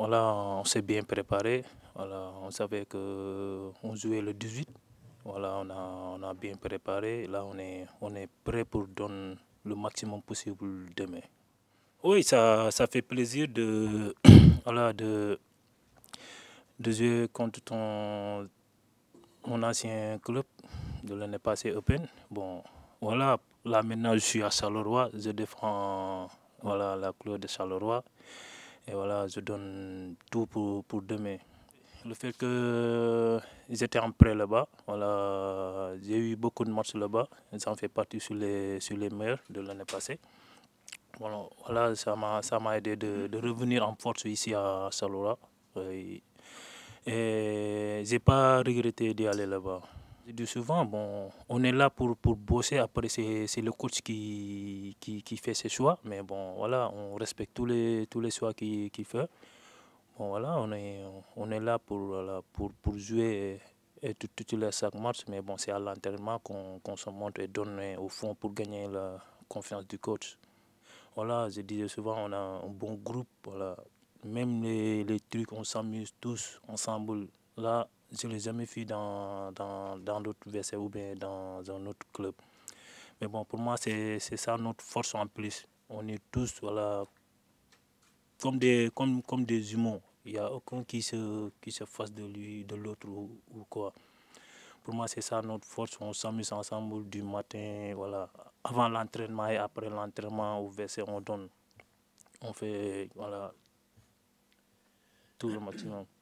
Voilà, on s'est bien préparé. Voilà, on savait qu'on jouait le 18. Voilà, on a, on a bien préparé. Là, on est, on est prêt pour donner le maximum possible demain. Oui, ça, ça fait plaisir de, voilà, de, de jouer contre ton, mon ancien club de l'année passée, Open. Bon, voilà, là maintenant je suis à Charleroi, je défends voilà, la couleur de Charleroi. Et voilà, je donne tout pour, demain. Le fait que euh, étaient en prêt là-bas, voilà, j'ai eu beaucoup de matchs là-bas. ils J'en fait partie sur les, sur les de l'année passée. Voilà, ça m'a aidé de, revenir en force ici à Salora. Et, et j'ai pas regretté d'y aller là-bas. De souvent, bon, on est là pour, bosser. Après, c'est le coach qui, qui, fait ses choix. Mais bon, voilà, on respecte tous les, tous les choix qu'il fait. voilà, on est, on est là pour, pour, jouer et, toutes les cinq matchs. Mais bon, c'est à l'entraînement qu'on se montre et donne au fond pour gagner la confiance du coach. Voilà, je dis souvent, on a un bon groupe. Voilà. Même les, les trucs, on s'amuse tous ensemble. Là, je ne l'ai jamais fait dans, dans, d'autres versets ou bien dans un autre club. Mais bon, pour moi, c'est ça notre force en plus. On est tous voilà, comme, des, comme, comme des humains. Il n'y a aucun qui se, qui se fasse de lui, de l'autre ou, quoi. Pour moi, c'est ça notre force. On s'amuse ensemble du matin, voilà, avant l'entraînement et après l'entraînement au VC, on donne. On fait voilà, tout le maximum.